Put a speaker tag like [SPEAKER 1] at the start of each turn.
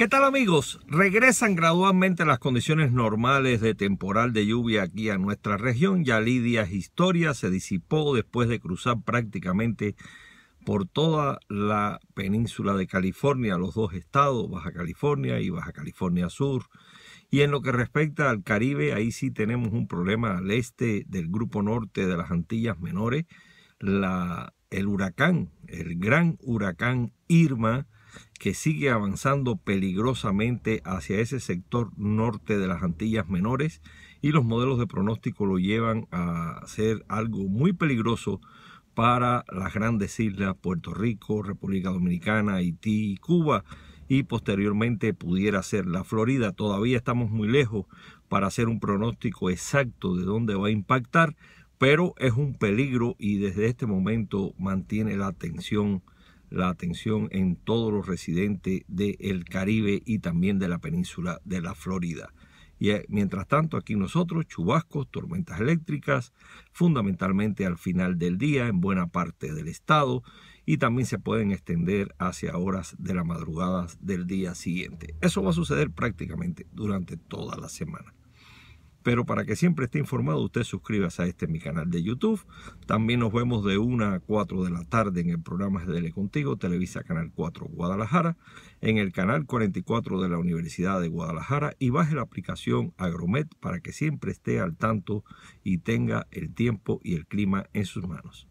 [SPEAKER 1] ¿Qué tal amigos? Regresan gradualmente las condiciones normales de temporal de lluvia aquí a nuestra región. Ya Lidias Historia se disipó después de cruzar prácticamente por toda la península de California, los dos estados, Baja California y Baja California Sur. Y en lo que respecta al Caribe, ahí sí tenemos un problema al este del grupo norte de las Antillas Menores, el huracán, el gran huracán Irma, que sigue avanzando peligrosamente hacia ese sector norte de las Antillas Menores y los modelos de pronóstico lo llevan a ser algo muy peligroso para las grandes islas Puerto Rico, República Dominicana, Haití y Cuba y posteriormente pudiera ser la Florida. Todavía estamos muy lejos para hacer un pronóstico exacto de dónde va a impactar, pero es un peligro y desde este momento mantiene la atención la atención en todos los residentes del Caribe y también de la península de la Florida. Y eh, mientras tanto, aquí nosotros, chubascos, tormentas eléctricas, fundamentalmente al final del día en buena parte del estado, y también se pueden extender hacia horas de la madrugada del día siguiente. Eso va a suceder prácticamente durante toda la semana. Pero para que siempre esté informado, usted suscríbase a este mi canal de YouTube. También nos vemos de 1 a 4 de la tarde en el programa Dele Contigo, Televisa Canal 4 Guadalajara, en el canal 44 de la Universidad de Guadalajara y baje la aplicación Agromet para que siempre esté al tanto y tenga el tiempo y el clima en sus manos.